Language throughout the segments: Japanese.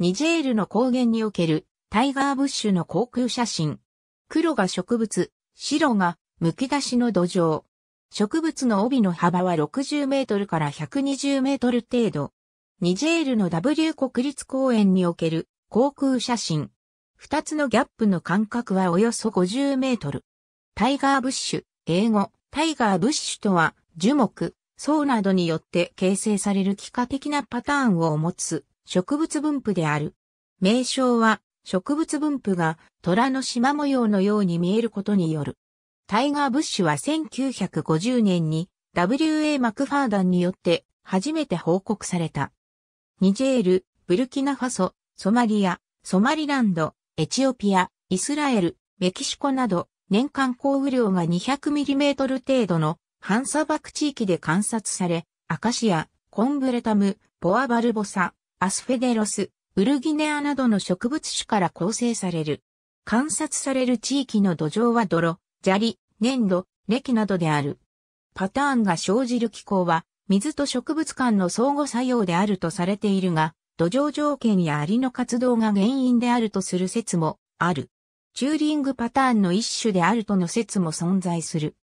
ニジェールの高原におけるタイガーブッシュの航空写真。黒が植物、白が剥き出しの土壌。植物の帯の幅は60メートルから120メートル程度。ニジェールの W 国立公園における航空写真。二つのギャップの間隔はおよそ50メートル。タイガーブッシュ、英語、タイガーブッシュとは樹木、層などによって形成される幾何的なパターンを持つ植物分布である。名称は、植物分布が虎の縞模様のように見えることによる。タイガー・ブッシュは1950年に W.A. マクファーダンによって初めて報告された。ニジェール、ブルキナファソ、ソマリア、ソマリランド、エチオピア、イスラエル、メキシコなど年間降雨量が 200mm 程度の半砂漠地域で観察され、アカシア、コンブレタム、ポアバルボサ、アスフェデロス、ウルギネアなどの植物種から構成される。観察される地域の土壌は泥、砂利、粘土、歴などである。パターンが生じる気候は、水と植物間の相互作用であるとされているが、土壌条件やアリの活動が原因であるとする説もある。チューリングパターンの一種であるとの説も存在する。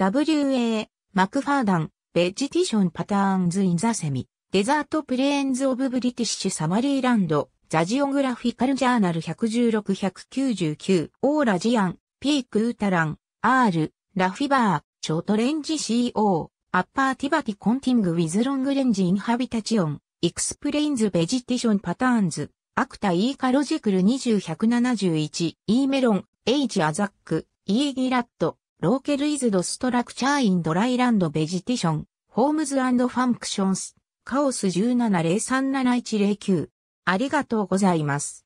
WA、マクファーダン、ベジティションパターンズ・イン・ザ・セミ。デザートプレーンズ・オブ・ブリティッシュ・サマリーランド、ザジオグラフィカル・ジャーナル116-199、オーラ・ジアン、ピーク・ウータラン、アール、ラフィバー、ショートレンジ CO、アッパーティバティ・コンティング・ウィズ・ロング・レンジ・インハビタチオン、エクスプレインズ・ベジティション・パターンズ、アクタ・イーカロジクル2171、イーメロン、エイジ・アザック、イーギラット、ローケル・イズ・ド・ストラクチャー・イン・ドライランド・ベジティション、ホームズ・ファンクションスカオス1 7 0 3 7 1 0 9ありがとうございます。